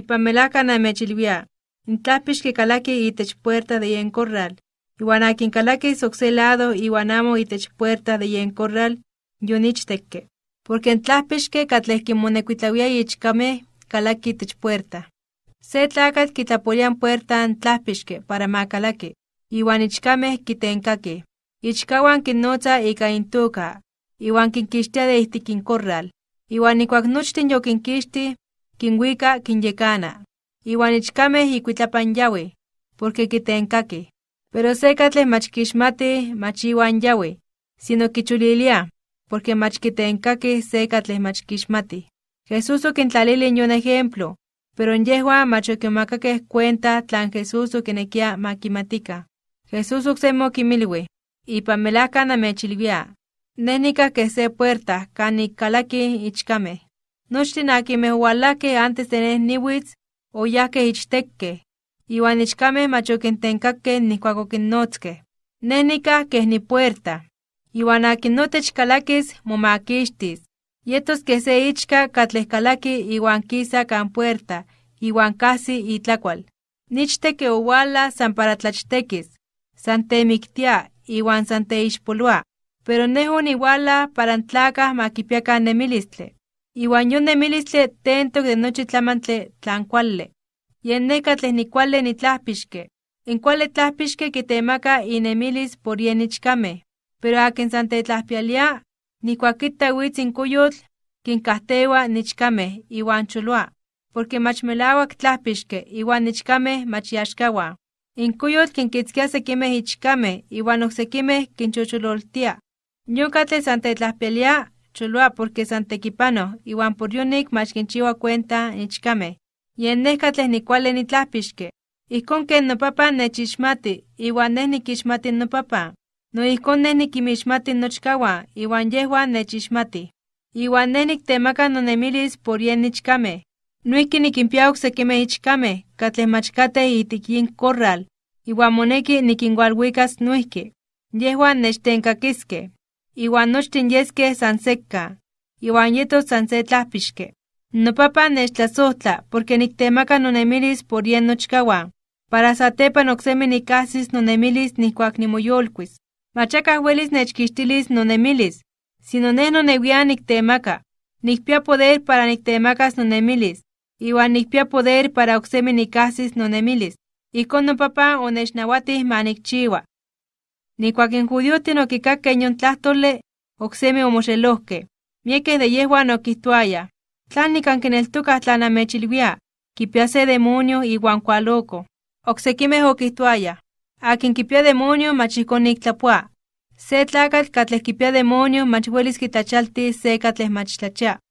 ipamelaka mechilvia. intlapish y itech puerta de yen corral, Iwanakin kalake soxelado iwanamo y itech puerta de yen corral, teque. Porque intlapixke y monekuitlawia calaque kalaki itech puerta. Se tlakat puerta antlapixke para makalaki, iwan Iwanichkame kitenkaki. Ichkawan quinota y intuka, iwan kinkixtia de ihtikin corral. Iwan yo kinwika kinyekana, Iwanichkame, y yawe, porque kitenkake. Pero sekatle machkishmate machiwanjawe yawe, sino kichulilia, porque machkitenkake sekatle machkishmate. Jesús o okintlalilia yon ejemplo, pero en yehua que cuenta tlan Jesús okinekia maquimatica Jesús o kimilwe, pamelaka na mechilvia nenica que se puerta, kalake Nochtin que antes de neh Ichteque, Iwanishkame ichtekej, ni ni puerta, Nenika que es puerta. te iuan Y Yetos que se ichka y Iwanquisa kisa kan puerta, kasi itlakual. Nichteke ouala san para Sante san y san pero nehun iguala para makipiaka nemilistle de milis tlen tento de noche y ni ni ni Yen en tlen que que te maca kitemaka inemilis por yenichkame. Pero ni akin sin nikuakita huitzin Kin kinkahtewa y iwan chulua. Porque machmelawak tlahpixke iwan queme y Inkuyotl kinkitzkia guan ichkameh iwan oksekimeh Yo Ñuka sante tlaspialia, chulua porque santequipano, iwan por yunik machinchiwa cuenta nichcame. Y ni nicuale nitlahpixque. no papa nopapa nechixmati, iwan ne ni nopapa. No no ni kimishmati nochkawa, iwan yehua nechixmati. Iwan temaka no nemilis por yen nichcame. Nuihki se se kime catleh machkate y yin corral, iwan moneki niquingualuicas ne Yehuan kiske iwan noch yeskej san seka, iwan Yeto san se Nopapa sotla, porque nictemaka nonemilis por yen nochkawan, para satepan oksemi nikasis nonemilis no ne non welis no nonemilis, sino ni temaka. nictemaka, pia poder para non nonemilis, iwan pia poder para y nikasis emilis. Icon nopapa onechnahuatih manikchiwa o que se kikake ñon tlastole oxeme Mie que de yehua no kistuaya. Tlan nikankeneltuka tlanamechilwia. Kipiase demonio iwan o Oxekime a quien kipia demonio machikonik tlapua. Se tlacat demonio machuelis quitachalti se catles